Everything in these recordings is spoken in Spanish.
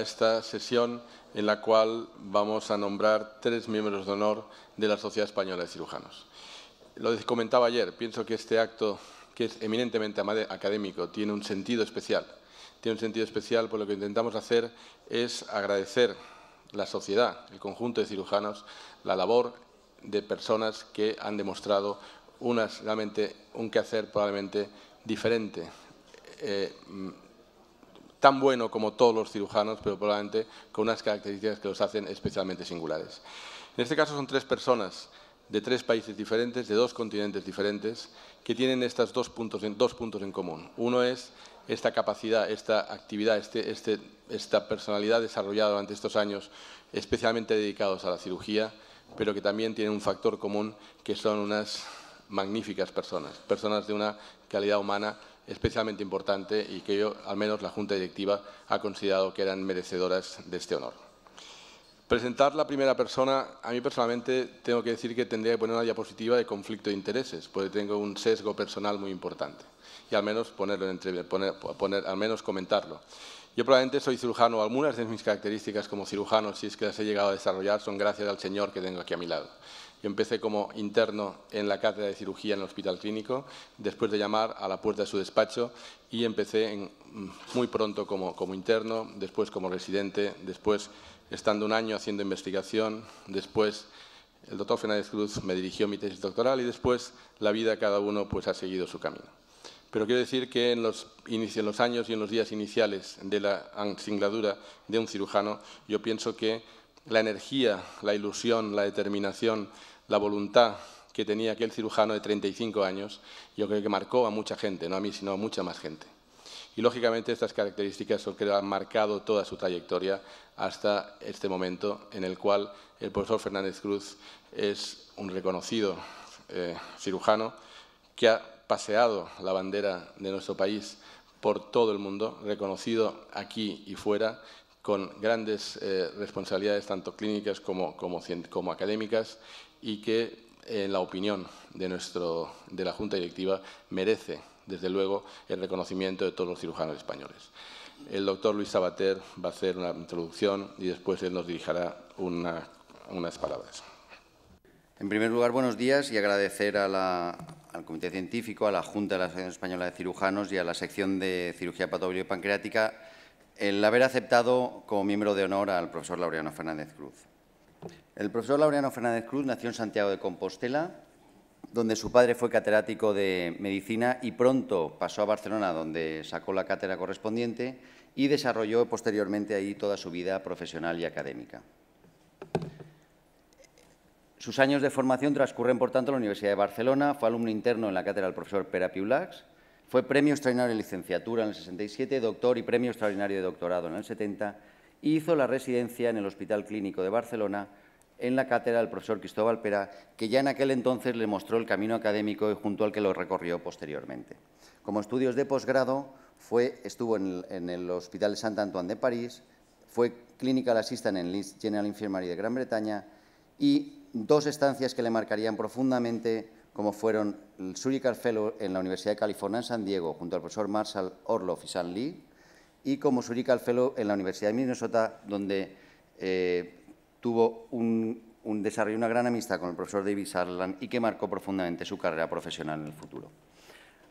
esta sesión en la cual vamos a nombrar tres miembros de honor de la Sociedad Española de Cirujanos. Lo comentaba ayer, pienso que este acto, que es eminentemente académico, tiene un sentido especial. Tiene un sentido especial por pues lo que intentamos hacer es agradecer la sociedad, el conjunto de cirujanos, la labor de personas que han demostrado unas, realmente un quehacer probablemente diferente, eh, tan bueno como todos los cirujanos, pero probablemente con unas características que los hacen especialmente singulares. En este caso son tres personas de tres países diferentes, de dos continentes diferentes, que tienen estos dos puntos, en común. Uno es esta capacidad, esta actividad, este, este, esta personalidad desarrollada durante estos años, especialmente dedicados a la cirugía, pero que también tienen un factor común, que son unas magníficas personas, personas de una calidad humana especialmente importante y que yo, al menos la Junta Directiva ha considerado que eran merecedoras de este honor. Presentar la primera persona, a mí personalmente tengo que decir que tendría que poner una diapositiva de conflicto de intereses, porque tengo un sesgo personal muy importante y al menos ponerlo entre, poner, al menos comentarlo. Yo probablemente soy cirujano, algunas de mis características como cirujano, si es que las he llegado a desarrollar, son gracias al Señor que tengo aquí a mi lado empecé como interno en la cátedra de cirugía en el Hospital Clínico, después de llamar a la puerta de su despacho y empecé mm, muy pronto como, como interno, después como residente, después estando un año haciendo investigación, después el doctor Fernández Cruz me dirigió mi tesis doctoral y después la vida cada uno pues ha seguido su camino. Pero quiero decir que en los, los años y en los días iniciales de la singladura de un cirujano, yo pienso que la energía, la ilusión, la determinación, la voluntad que tenía aquel cirujano de 35 años, yo creo que marcó a mucha gente, no a mí, sino a mucha más gente. Y lógicamente estas características son que han marcado toda su trayectoria hasta este momento en el cual el profesor Fernández Cruz es un reconocido eh, cirujano que ha paseado la bandera de nuestro país por todo el mundo, reconocido aquí y fuera, con grandes eh, responsabilidades tanto clínicas como, como académicas y que, en eh, la opinión de, nuestro, de la Junta Directiva, merece, desde luego, el reconocimiento de todos los cirujanos españoles. El doctor Luis Sabater va a hacer una introducción y después él nos dirigirá unas palabras. En primer lugar, buenos días y agradecer al Comité Científico, a la Junta de la Asociación Española de Cirujanos y a la sección de Cirugía y Pancreática el haber aceptado como miembro de honor al profesor Laureano Fernández Cruz. El profesor Laureano Fernández Cruz nació en Santiago de Compostela, donde su padre fue catedrático de medicina y pronto pasó a Barcelona, donde sacó la cátedra correspondiente y desarrolló posteriormente ahí toda su vida profesional y académica. Sus años de formación transcurren, por tanto, en la Universidad de Barcelona, fue alumno interno en la cátedra del profesor Pera Piulax, fue premio extraordinario de licenciatura en el 67, doctor y premio extraordinario de doctorado en el 70 hizo la residencia en el Hospital Clínico de Barcelona en la cátedra del profesor Cristóbal Pera, que ya en aquel entonces le mostró el camino académico y junto al que lo recorrió posteriormente. Como estudios de posgrado, estuvo en el, Hospital de Sant Antoine de París, fue clinical assistant en Leeds General Infirmary de Gran Bretaña y dos estancias que le marcarían profundamente, como fueron el Surgical Fellow en la Universidad de California en San Diego, junto al profesor Marshall Orloff y San Lee, y como Surical Fellow en la Universidad de Minnesota, donde eh, tuvo un, desarrollo, una gran amistad con el profesor David Sarland y que marcó profundamente su carrera profesional en el futuro.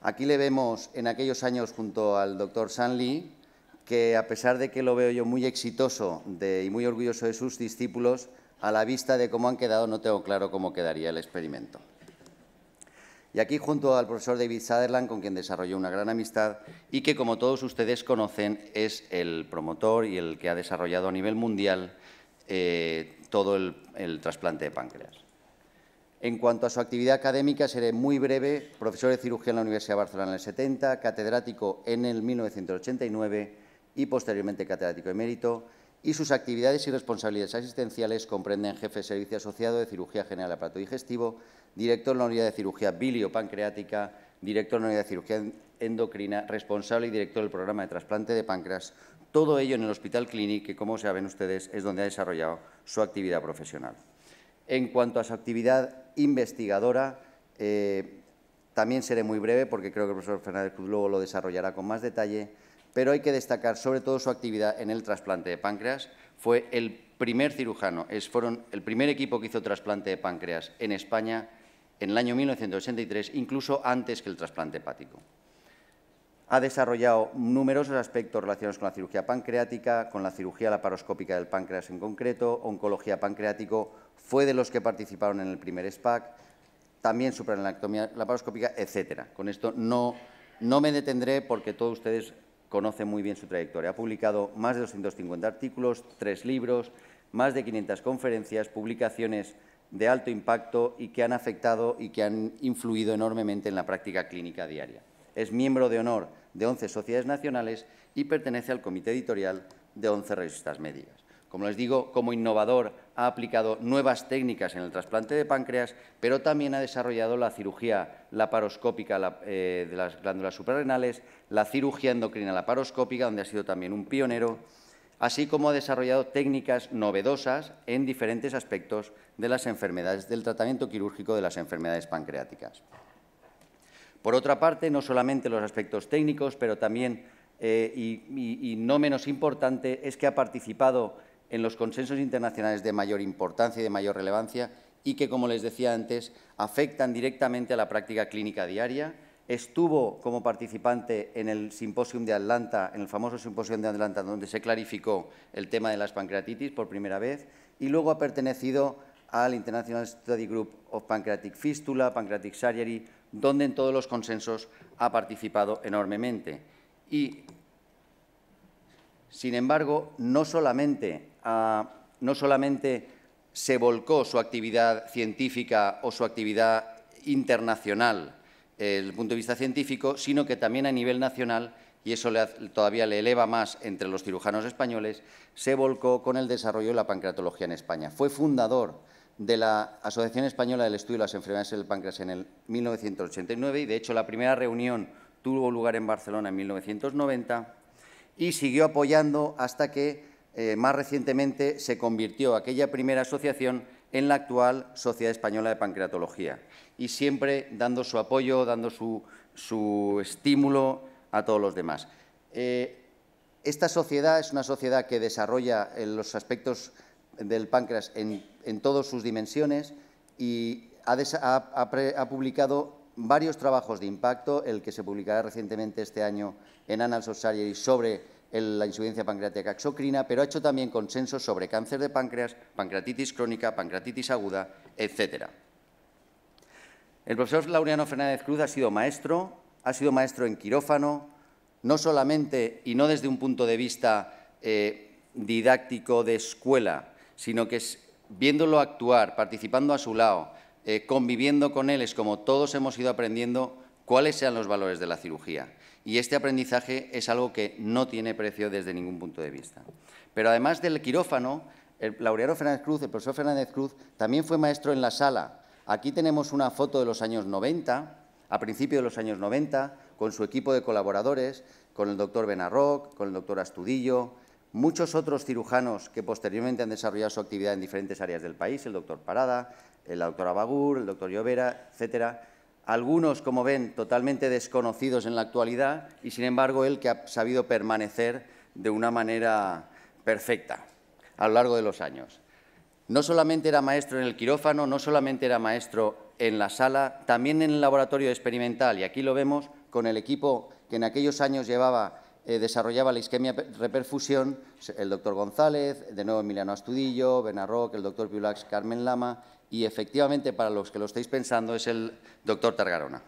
Aquí le vemos en aquellos años junto al doctor San Lee, que a pesar de que lo veo yo muy exitoso y muy orgulloso de sus discípulos, a la vista de cómo han quedado no tengo claro cómo quedaría el experimento y aquí junto al profesor David Sutherland, con quien desarrolló una gran amistad y que, como todos ustedes conocen, es el promotor y el que ha desarrollado a nivel mundial eh, todo el, el trasplante de páncreas. En cuanto a su actividad académica, seré muy breve. Profesor de cirugía en la Universidad de Barcelona en el 70, catedrático en el 1989 y posteriormente catedrático emérito y sus actividades y responsabilidades asistenciales comprenden jefe de servicio asociado de cirugía general de aparato digestivo, director de la unidad de cirugía biliopancreática, director de la unidad de cirugía endocrina, responsable y director del programa de trasplante de páncreas, todo ello en el Hospital Clinic, que como saben ustedes es donde ha desarrollado su actividad profesional. En cuanto a su actividad investigadora, eh, también seré muy breve porque creo que el profesor Fernández Cruz luego lo desarrollará con más detalle pero hay que destacar sobre todo su actividad en el trasplante de páncreas. Fue el primer cirujano, es, fueron el primer equipo que hizo trasplante de páncreas en España en el año 1983, incluso antes que el trasplante hepático. Ha desarrollado numerosos aspectos relacionados con la cirugía pancreática, con la cirugía laparoscópica del páncreas en concreto, oncología pancreático, fue de los que participaron en el primer SPAC, también suprarenalactomía laparoscópica, etcétera. Con esto no, no me detendré porque todos ustedes conoce muy bien su trayectoria. Ha publicado más de 250 artículos, tres libros, más de 500 conferencias, publicaciones de alto impacto y que han afectado y que han influido enormemente en la práctica clínica diaria. Es miembro de honor de 11 sociedades nacionales y pertenece al comité editorial de 11 revistas médicas como les digo, como innovador ha aplicado nuevas técnicas en el trasplante de páncreas, pero también ha desarrollado la cirugía laparoscópica eh, de las glándulas suprarrenales, la cirugía endocrina laparoscópica, donde ha sido también un pionero, así como ha desarrollado técnicas novedosas en diferentes aspectos de las enfermedades, del tratamiento quirúrgico de las enfermedades pancreáticas. Por otra parte, no solamente los aspectos técnicos, pero también, eh, y no menos importante, es que ha participado en los consensos internacionales de mayor importancia y de mayor relevancia y que, como les decía antes, afectan directamente a la práctica clínica diaria. Estuvo como participante en el simposio de Atlanta, en el famoso simposio de Atlanta, donde se clarificó el tema de las pancreatitis por primera vez y luego ha pertenecido al International Study Group of Pancreatic Fistula, Pancreatic Surgery, donde en todos los consensos ha participado enormemente. Y, sin embargo, no solamente no solamente se volcó su actividad científica o su actividad internacional eh, desde el punto de vista científico, sino que también a nivel nacional, y eso todavía le eleva más entre los cirujanos españoles, se volcó con el desarrollo de la pancreatología en España. Fue fundador de la Asociación Española del Estudio de las Enfermedades del Páncreas en el 1989 y, de hecho, la primera reunión tuvo lugar en Barcelona en 1990 y siguió apoyando hasta que eh, más recientemente se convirtió aquella primera asociación en la actual Sociedad Española de Pancreatología y siempre dando su apoyo, dando su, estímulo a todos los demás. Eh, esta sociedad es una sociedad que desarrolla eh, los aspectos del páncreas en, todas sus dimensiones y ha, publicado varios trabajos de impacto, el que se publicará recientemente este año en Annals of Surgery sobre la insuficiencia pancreática exocrina, pero ha hecho también consensos sobre cáncer de páncreas, pancreatitis crónica, pancreatitis aguda, etc. El profesor Laureano Fernández Cruz ha sido maestro, ha sido maestro en quirófano, no solamente y no desde un punto de vista eh, didáctico de escuela, sino que viéndolo actuar, participando a su lado, eh, conviviendo con él, es como todos hemos ido aprendiendo cuáles sean los valores de la cirugía. Y este aprendizaje es algo que no tiene precio desde ningún punto de vista. Pero además del quirófano, el laureado Fernández Cruz, el profesor Fernández Cruz, también fue maestro en la sala. Aquí tenemos una foto de los años 90, a principios de los años 90, con su equipo de colaboradores, con el doctor Benarroc, con el doctor Astudillo, muchos otros cirujanos que posteriormente han desarrollado su actividad en diferentes áreas del país, el doctor Parada, el doctor Abagur, el doctor Llovera, etcétera, algunos, como ven, totalmente desconocidos en la actualidad y, sin embargo, él que ha sabido permanecer de una manera perfecta a lo largo de los años. No solamente era maestro en el quirófano, no solamente era maestro en la sala, también en el laboratorio experimental, y aquí lo vemos con el equipo que en aquellos años llevaba, eh, desarrollaba la isquemia reperfusión, el doctor González, de nuevo Emiliano Astudillo, Benarroc, el doctor Piulax, Carmen Lama, y efectivamente para los que lo estáis pensando es el doctor Targarona.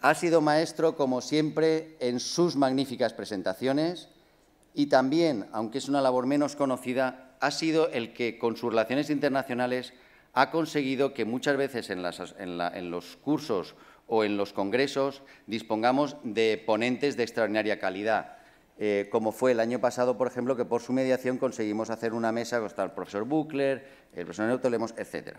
Ha sido maestro, como siempre, en sus magníficas presentaciones y también, aunque es una labor menos conocida, ha sido el que con sus relaciones internacionales ha conseguido que muchas veces en, en los cursos o en los congresos dispongamos de ponentes de extraordinaria calidad eh, como fue el año pasado, por ejemplo, que por su mediación conseguimos hacer una mesa con el profesor Buckler, el profesor Neutolemos, etc.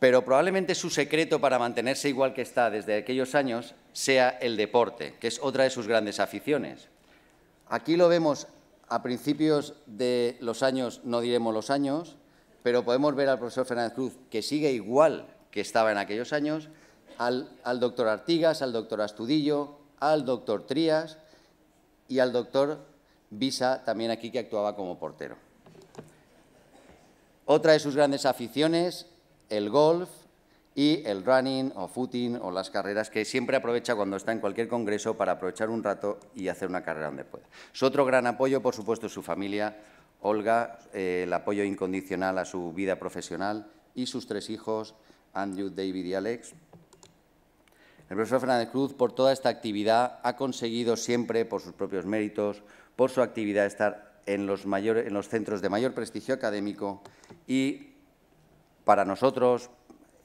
Pero probablemente su secreto para mantenerse igual que está desde aquellos años sea el deporte, que es otra de sus grandes aficiones. Aquí lo vemos a principios de los años, no diremos los años, pero podemos ver al profesor Fernández Cruz, que sigue igual que estaba en aquellos años, al doctor Artigas, al doctor Astudillo, al doctor Trías y al doctor Visa, también aquí que actuaba como portero. Otra de sus grandes aficiones, el golf y el running o footing o las carreras que siempre aprovecha cuando está en cualquier congreso para aprovechar un rato y hacer una carrera donde pueda. Su otro gran apoyo, por supuesto, es su familia, Olga, eh, el apoyo incondicional a su vida profesional y sus tres hijos, Andrew, David y Alex, el profesor Fernández Cruz, por toda esta actividad, ha conseguido siempre, por sus propios méritos, por su actividad, estar en los, centros de mayor prestigio académico y para nosotros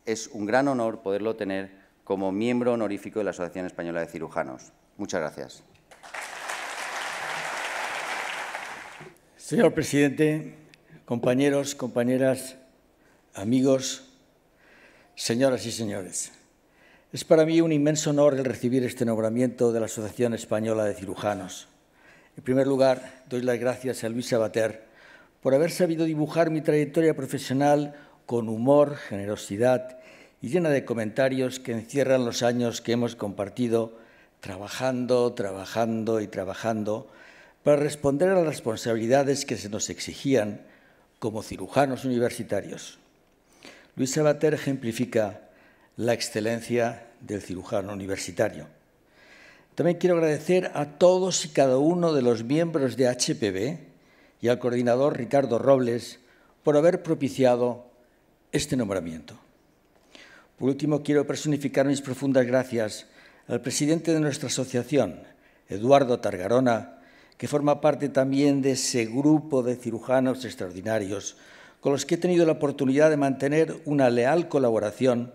es un gran honor poderlo tener como miembro honorífico de la Asociación Española de Cirujanos. Muchas gracias. Señor presidente, compañeros, compañeras, amigos, señoras y señores. Es para mí un inmenso honor el recibir este nombramiento de la Asociación Española de Cirujanos. En primer lugar, doy las gracias a Luis Abater por haber sabido dibujar mi trayectoria profesional con humor, generosidad y llena de comentarios que encierran los años que hemos compartido trabajando, trabajando y trabajando para responder a las responsabilidades que se nos exigían como cirujanos universitarios. Luis Abater ejemplifica la excelencia del cirujano universitario. También quiero agradecer a todos y cada uno de los miembros de HPB y al coordinador Ricardo Robles por haber propiciado este nombramiento. Por último, quiero personificar mis profundas gracias al presidente de nuestra asociación, Eduardo Targarona, que forma parte también de ese grupo de cirujanos extraordinarios con los que he tenido la oportunidad de mantener una leal colaboración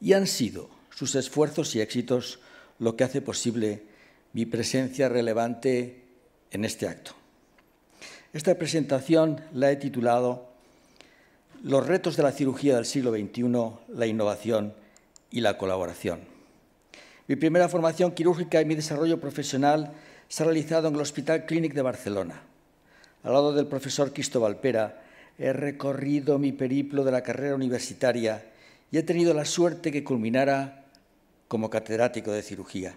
y han sido sus esfuerzos y éxitos lo que hace posible mi presencia relevante en este acto. Esta presentación la he titulado Los retos de la cirugía del siglo XXI, la innovación y la colaboración. Mi primera formación quirúrgica y mi desarrollo profesional se ha realizado en el Hospital Clínic de Barcelona. Al lado del profesor Cristóbal Pera, he recorrido mi periplo de la carrera universitaria y he tenido la suerte que culminara como catedrático de cirugía.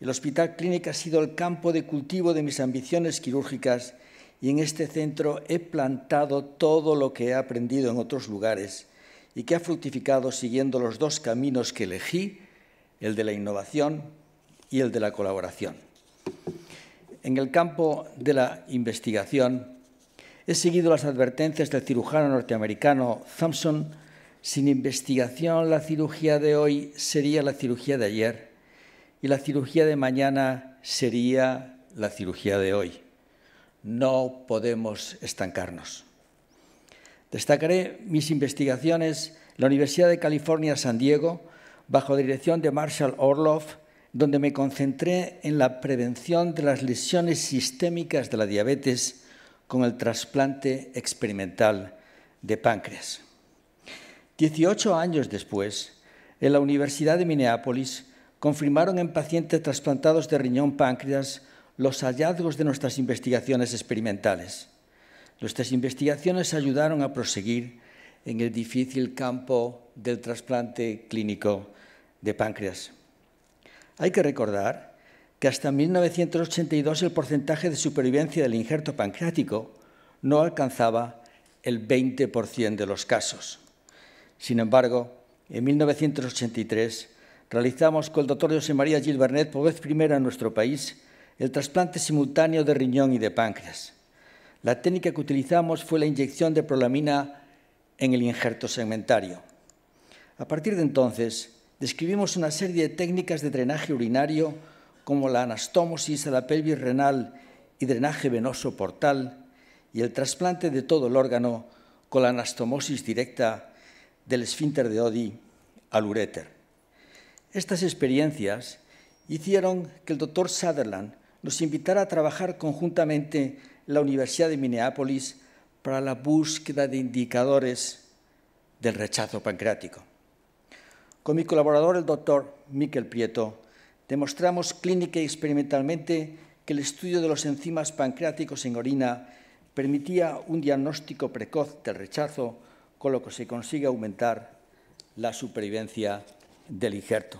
El Hospital Clínico ha sido el campo de cultivo de mis ambiciones quirúrgicas y en este centro he plantado todo lo que he aprendido en otros lugares y que ha fructificado siguiendo los dos caminos que elegí, el de la innovación y el de la colaboración. En el campo de la investigación he seguido las advertencias del cirujano norteamericano Thompson sin investigación, la cirugía de hoy sería la cirugía de ayer y la cirugía de mañana sería la cirugía de hoy. No podemos estancarnos. Destacaré mis investigaciones en la Universidad de California, San Diego, bajo dirección de Marshall Orloff, donde me concentré en la prevención de las lesiones sistémicas de la diabetes con el trasplante experimental de páncreas. Dieciocho años después, en la Universidad de Minneapolis, confirmaron en pacientes trasplantados de riñón páncreas los hallazgos de nuestras investigaciones experimentales. Nuestras investigaciones ayudaron a proseguir en el difícil campo del trasplante clínico de páncreas. Hay que recordar que hasta 1982 el porcentaje de supervivencia del injerto pancreático no alcanzaba el 20% de los casos. Sin embargo, en 1983 realizamos con el doctor José María Gil Bernet por vez primera en nuestro país el trasplante simultáneo de riñón y de páncreas. La técnica que utilizamos fue la inyección de prolamina en el injerto segmentario. A partir de entonces, describimos una serie de técnicas de drenaje urinario como la anastomosis a la pelvis renal y drenaje venoso portal y el trasplante de todo el órgano con la anastomosis directa del esfínter de Odi al uréter. Estas experiencias hicieron que el doctor Sutherland nos invitara a trabajar conjuntamente en la Universidad de Minneapolis para la búsqueda de indicadores del rechazo pancreático. Con mi colaborador, el doctor Miquel Prieto, demostramos clínica y experimentalmente que el estudio de los enzimas pancreáticos en orina permitía un diagnóstico precoz del rechazo con lo que se consigue aumentar la supervivencia del injerto.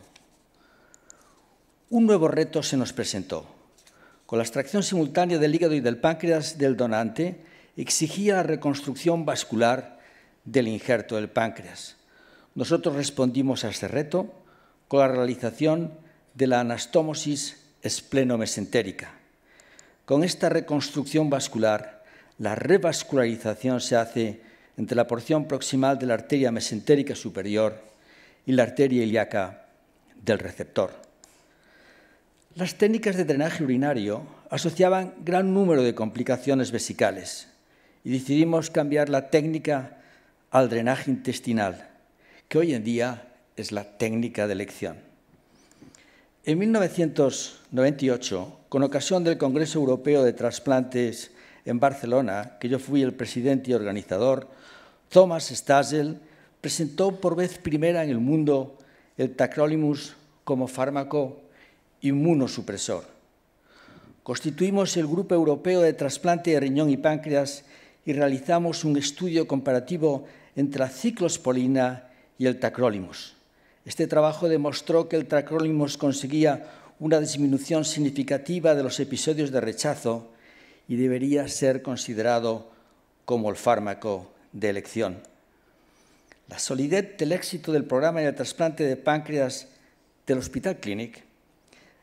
Un nuevo reto se nos presentó. Con la extracción simultánea del hígado y del páncreas del donante, exigía la reconstrucción vascular del injerto del páncreas. Nosotros respondimos a este reto con la realización de la anastomosis esplenomesentérica. Con esta reconstrucción vascular, la revascularización se hace entre la porción proximal de la arteria mesentérica superior y la arteria ilíaca del receptor. Las técnicas de drenaje urinario asociaban gran número de complicaciones vesicales y decidimos cambiar la técnica al drenaje intestinal, que hoy en día es la técnica de elección. En 1998, con ocasión del Congreso Europeo de Trasplantes en Barcelona, que yo fui el presidente y organizador, Thomas Stasel presentó por vez primera en el mundo el tacrolimus como fármaco inmunosupresor. Constituimos el Grupo Europeo de Trasplante de Riñón y Páncreas y realizamos un estudio comparativo entre la ciclospolina y el tacrolimus. Este trabajo demostró que el tacrolimus conseguía una disminución significativa de los episodios de rechazo y debería ser considerado como el fármaco de elección. La solidez del éxito del programa de trasplante de páncreas del Hospital Clinic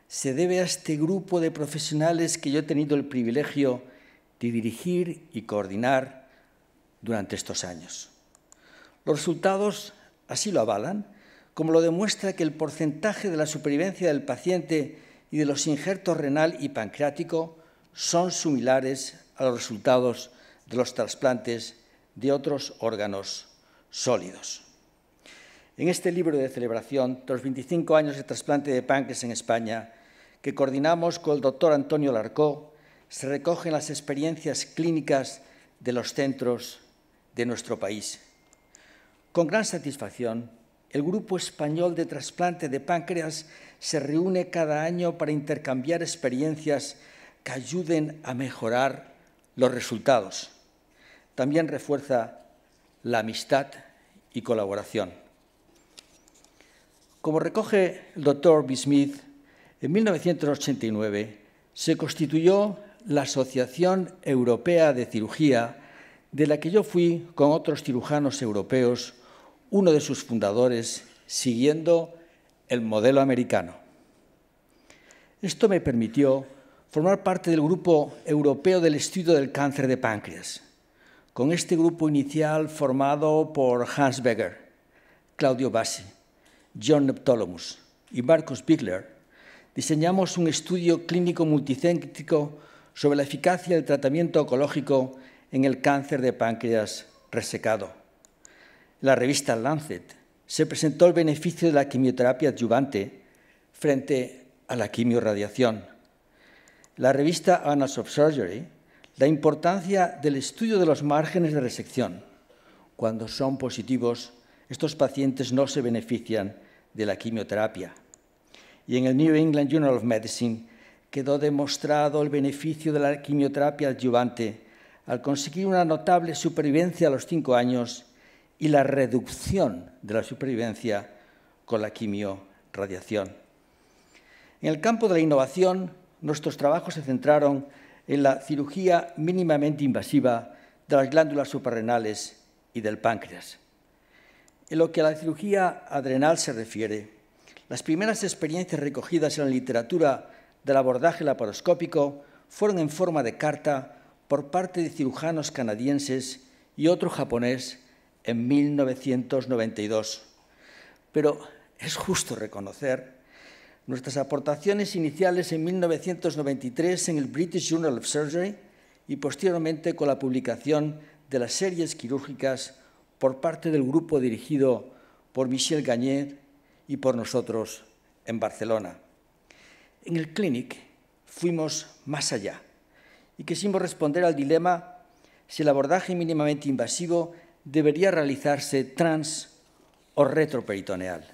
se debe a este grupo de profesionales que yo he tenido el privilegio de dirigir y coordinar durante estos años. Los resultados así lo avalan, como lo demuestra que el porcentaje de la supervivencia del paciente y de los injertos renal y pancreático son similares a los resultados de los trasplantes de otros órganos sólidos. En este libro de celebración, los 25 años de trasplante de páncreas en España, que coordinamos con el doctor Antonio Larcó, se recogen las experiencias clínicas de los centros de nuestro país. Con gran satisfacción, el Grupo Español de Trasplante de Páncreas se reúne cada año para intercambiar experiencias que ayuden a mejorar los resultados también refuerza la amistad y colaboración. Como recoge el doctor B. Smith, en 1989 se constituyó la Asociación Europea de Cirugía, de la que yo fui con otros cirujanos europeos, uno de sus fundadores, siguiendo el modelo americano. Esto me permitió formar parte del Grupo Europeo del Estudio del Cáncer de Páncreas, con este grupo inicial formado por Hans Becker, Claudio Bassi, John Neptolomus, y Marcus Bigler, diseñamos un estudio clínico multicéntrico sobre la eficacia del tratamiento ecológico en el cáncer de páncreas resecado. la revista Lancet se presentó el beneficio de la quimioterapia adyuvante frente a la quimiorradiación. La revista Annals of Surgery la importancia del estudio de los márgenes de resección. Cuando son positivos, estos pacientes no se benefician de la quimioterapia. Y en el New England Journal of Medicine quedó demostrado el beneficio de la quimioterapia adyuvante al conseguir una notable supervivencia a los cinco años y la reducción de la supervivencia con la quimiorradiación. En el campo de la innovación, nuestros trabajos se centraron en en la cirugía mínimamente invasiva de las glándulas suprarrenales y del páncreas. En lo que a la cirugía adrenal se refiere, las primeras experiencias recogidas en la literatura del abordaje laparoscópico fueron en forma de carta por parte de cirujanos canadienses y otro japonés en 1992. Pero es justo reconocer nuestras aportaciones iniciales en 1993 en el British Journal of Surgery y posteriormente con la publicación de las series quirúrgicas por parte del grupo dirigido por Michel Gagné y por nosotros en Barcelona. En el Clinic fuimos más allá y quisimos responder al dilema si el abordaje mínimamente invasivo debería realizarse trans o retroperitoneal.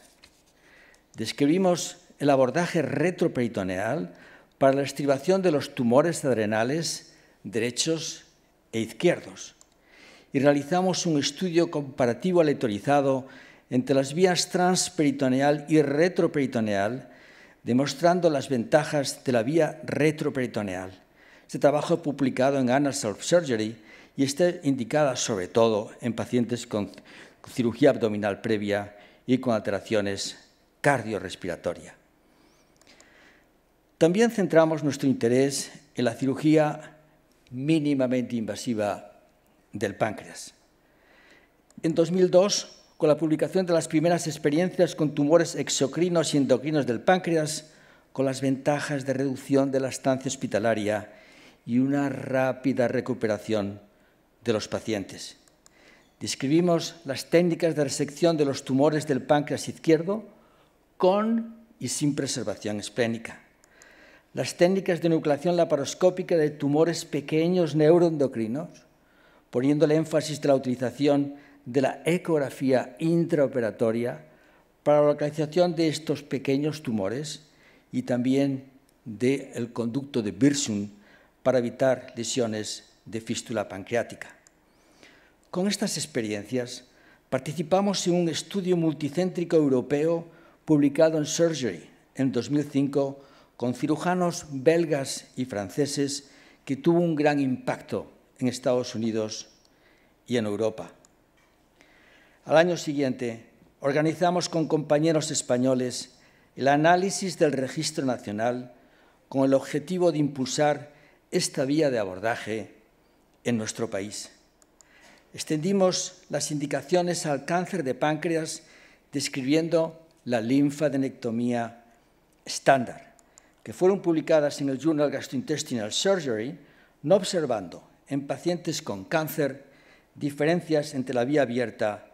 Describimos el abordaje retroperitoneal para la estribación de los tumores adrenales derechos e izquierdos y realizamos un estudio comparativo aleatorizado entre las vías transperitoneal y retroperitoneal, demostrando las ventajas de la vía retroperitoneal. Este trabajo publicado en Annals of Surgery y está indicada sobre todo en pacientes con cirugía abdominal previa y con alteraciones cardiorrespiratorias. También centramos nuestro interés en la cirugía mínimamente invasiva del páncreas. En 2002, con la publicación de las primeras experiencias con tumores exocrinos y endocrinos del páncreas, con las ventajas de reducción de la estancia hospitalaria y una rápida recuperación de los pacientes. Describimos las técnicas de resección de los tumores del páncreas izquierdo con y sin preservación esplénica las técnicas de nucleación laparoscópica de tumores pequeños neuroendocrinos, poniendo el énfasis en la utilización de la ecografía intraoperatoria para la localización de estos pequeños tumores y también del conducto de Birsum para evitar lesiones de fístula pancreática. Con estas experiencias participamos en un estudio multicéntrico europeo publicado en Surgery en 2005 con cirujanos belgas y franceses que tuvo un gran impacto en Estados Unidos y en Europa. Al año siguiente, organizamos con compañeros españoles el análisis del registro nacional con el objetivo de impulsar esta vía de abordaje en nuestro país. Extendimos las indicaciones al cáncer de páncreas describiendo la linfadenectomía estándar que fueron publicadas en el Journal Gastrointestinal Surgery, no observando en pacientes con cáncer diferencias entre la vía abierta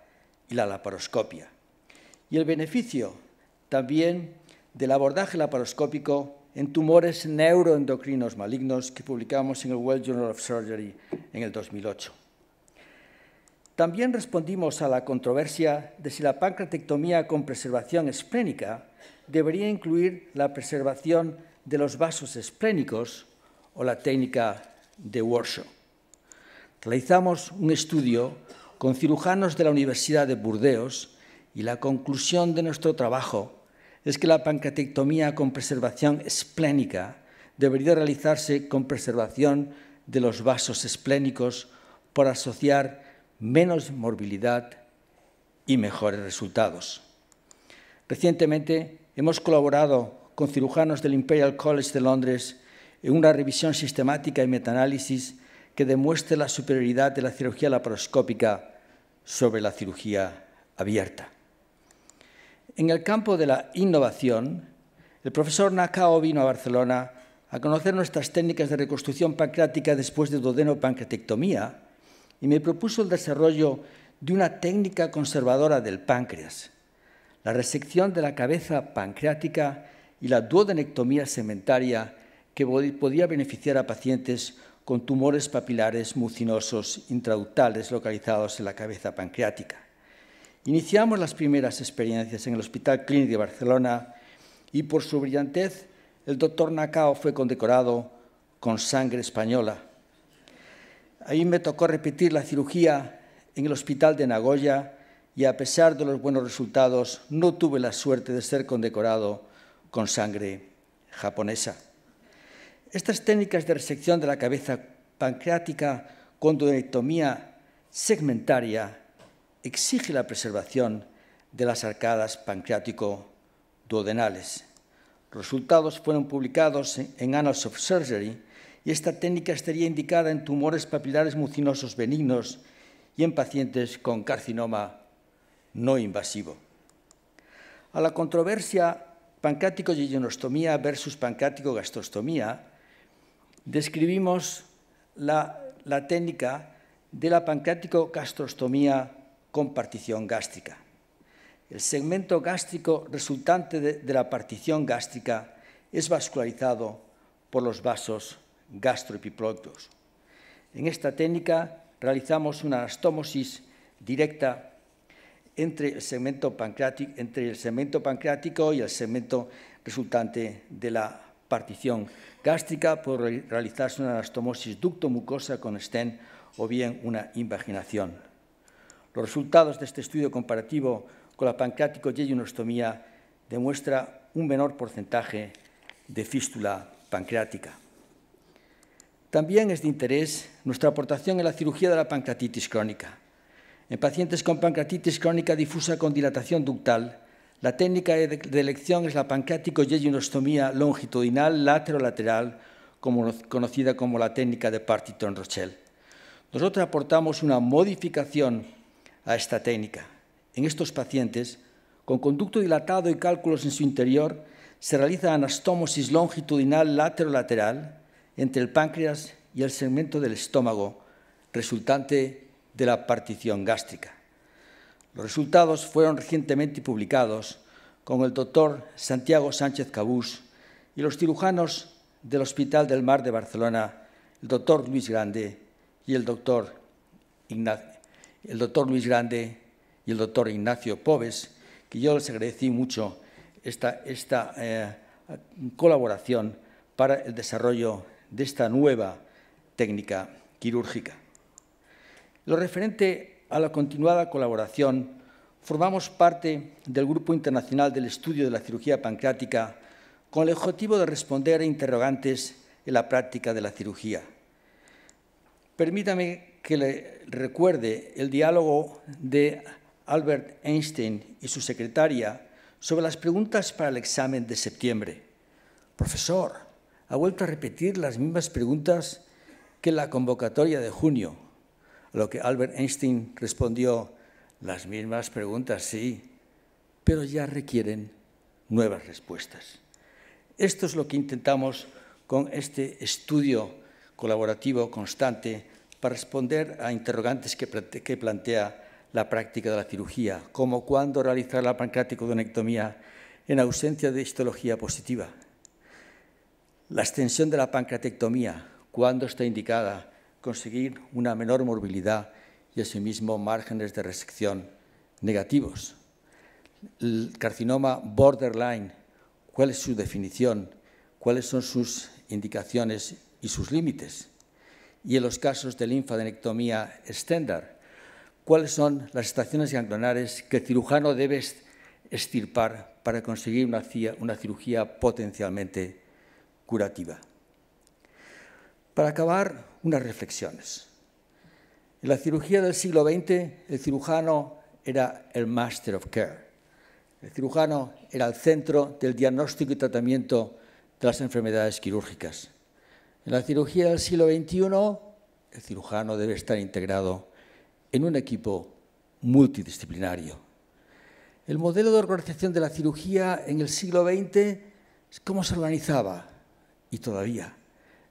y la laparoscopia. Y el beneficio también del abordaje laparoscópico en tumores neuroendocrinos malignos que publicamos en el World Journal of Surgery en el 2008. También respondimos a la controversia de si la pancratectomía con preservación esplénica debería incluir la preservación de los vasos esplénicos o la técnica de Warsaw. Realizamos un estudio con cirujanos de la Universidad de Burdeos y la conclusión de nuestro trabajo es que la pancatectomía con preservación esplénica debería realizarse con preservación de los vasos esplénicos por asociar menos morbilidad y mejores resultados. Recientemente Hemos colaborado con cirujanos del Imperial College de Londres en una revisión sistemática y metaanálisis que demuestre la superioridad de la cirugía laparoscópica sobre la cirugía abierta. En el campo de la innovación, el profesor Nakao vino a Barcelona a conocer nuestras técnicas de reconstrucción pancreática después de duodenopancreatectomía y me propuso el desarrollo de una técnica conservadora del páncreas, la resección de la cabeza pancreática y la duodenectomía segmentaria que podía beneficiar a pacientes con tumores papilares mucinosos intraductales localizados en la cabeza pancreática. Iniciamos las primeras experiencias en el Hospital Clínico de Barcelona y por su brillantez el doctor Nacao fue condecorado con sangre española. Ahí me tocó repetir la cirugía en el Hospital de Nagoya y a pesar de los buenos resultados no tuve la suerte de ser condecorado con sangre japonesa. Estas técnicas de resección de la cabeza pancreática con duodenectomía segmentaria exigen la preservación de las arcadas pancreático-duodenales. resultados fueron publicados en Annals of Surgery y esta técnica estaría indicada en tumores papilares mucinosos benignos y en pacientes con carcinoma no invasivo. A la controversia pancático versus pancático gastrostomía describimos la, técnica de la pancrático-gastrostomía con partición gástrica. El segmento gástrico resultante de, la partición gástrica es vascularizado por los vasos gastroepiploides. En esta técnica realizamos una anastomosis directa entre el segmento pancreático, y el segmento resultante de la partición gástrica por realizarse una anastomosis ductomucosa con stent o bien una invaginación. Los resultados de este estudio comparativo con la pancreático yeyunostomía demuestra un menor porcentaje de fístula pancreática. También es de interés nuestra aportación en la cirugía de la pancreatitis crónica. En pacientes con pancreatitis crónica difusa con dilatación ductal, la técnica de elección es la pancreaticoyeyunostomía longitudinal laterolateral, como, conocida como la técnica de Partiton-Rochelle. Nosotros aportamos una modificación a esta técnica. En estos pacientes, con conducto dilatado y cálculos en su interior, se realiza anastomosis longitudinal lateral-lateral entre el páncreas y el segmento del estómago, resultante de la partición gástrica. Los resultados fueron recientemente publicados con el doctor Santiago Sánchez Cabús y los cirujanos del Hospital del Mar de Barcelona, el doctor Luis Grande y el doctor, Ignacio, Luis Grande y el Ignacio Pobes, que yo les agradecí mucho esta, esta eh, colaboración para el desarrollo de esta nueva técnica quirúrgica. Lo referente a la continuada colaboración, formamos parte del Grupo Internacional del Estudio de la Cirugía Pancreática con el objetivo de responder a interrogantes en la práctica de la cirugía. Permítame que le recuerde el diálogo de Albert Einstein y su secretaria sobre las preguntas para el examen de septiembre. Profesor, ha vuelto a repetir las mismas preguntas que la convocatoria de junio lo que Albert Einstein respondió, las mismas preguntas sí, pero ya requieren nuevas respuestas. Esto es lo que intentamos con este estudio colaborativo constante para responder a interrogantes que, plantea la práctica de la cirugía, como cuándo realizar la pancreaticodonectomía en ausencia de histología positiva, la extensión de la pancreatectomía, cuándo está indicada, conseguir una menor morbilidad y asimismo márgenes de resección negativos. El carcinoma borderline, ¿cuál es su definición? ¿Cuáles son sus indicaciones y sus límites? Y en los casos de linfadenectomía estándar, ¿cuáles son las estaciones ganglionares que el cirujano debe estirpar para conseguir una cirugía potencialmente curativa? Para acabar, unas reflexiones. En la cirugía del siglo XX, el cirujano era el master of care. El cirujano era el centro del diagnóstico y tratamiento de las enfermedades quirúrgicas. En la cirugía del siglo XXI, el cirujano debe estar integrado en un equipo multidisciplinario. El modelo de organización de la cirugía en el siglo XX es cómo se organizaba y todavía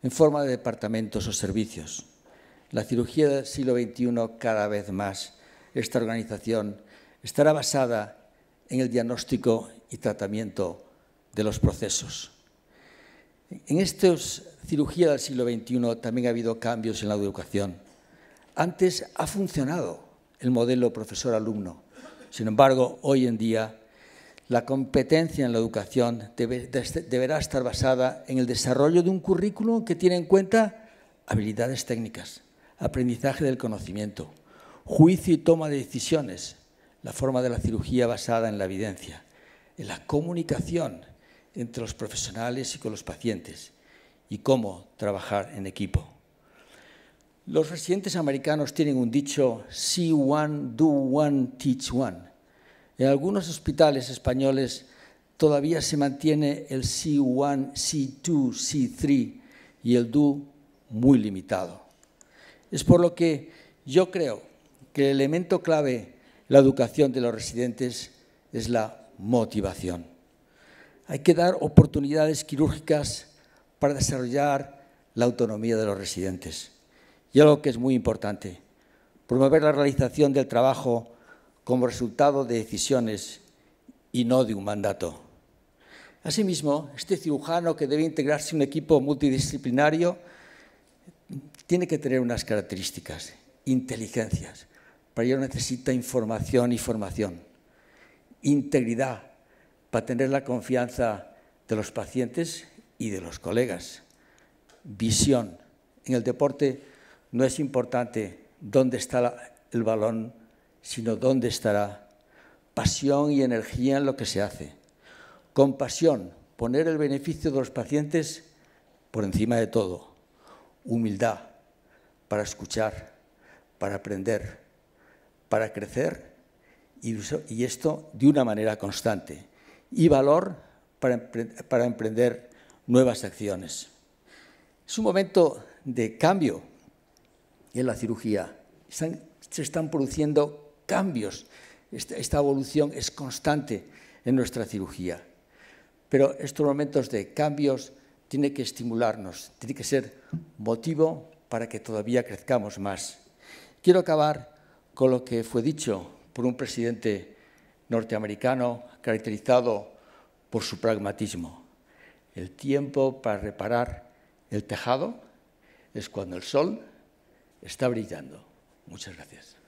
en forma de departamentos o servicios. La cirugía del siglo XXI cada vez más, esta organización estará basada en el diagnóstico y tratamiento de los procesos. En esta cirugía del siglo XXI también ha habido cambios en la educación. Antes ha funcionado el modelo profesor-alumno. Sin embargo, hoy en día la competencia en la educación deberá estar basada en el desarrollo de un currículum que tiene en cuenta habilidades técnicas, aprendizaje del conocimiento, juicio y toma de decisiones, la forma de la cirugía basada en la evidencia, en la comunicación entre los profesionales y con los pacientes y cómo trabajar en equipo. Los residentes americanos tienen un dicho, see one, do one, teach one en algunos hospitales españoles todavía se mantiene el C1, C2, C3 y el DU muy limitado. Es por lo que yo creo que el elemento clave la educación de los residentes es la motivación. Hay que dar oportunidades quirúrgicas para desarrollar la autonomía de los residentes. Y algo que es muy importante, promover la realización del trabajo como resultado de decisiones y no de un mandato. Asimismo, este cirujano que debe integrarse en un equipo multidisciplinario tiene que tener unas características, inteligencias. Para ello necesita información y formación. Integridad, para tener la confianza de los pacientes y de los colegas. Visión. En el deporte no es importante dónde está el balón sino dónde estará. Pasión y energía en lo que se hace. Compasión, poner el beneficio de los pacientes por encima de todo. Humildad, para escuchar, para aprender, para crecer y, esto de una manera constante. Y valor para emprender nuevas acciones. Es un momento de cambio en la cirugía. se están produciendo cambios. Esta, evolución es constante en nuestra cirugía. Pero estos momentos de cambios tienen que estimularnos, tiene que ser motivo para que todavía crezcamos más. Quiero acabar con lo que fue dicho por un presidente norteamericano caracterizado por su pragmatismo. El tiempo para reparar el tejado es cuando el sol está brillando. Muchas gracias.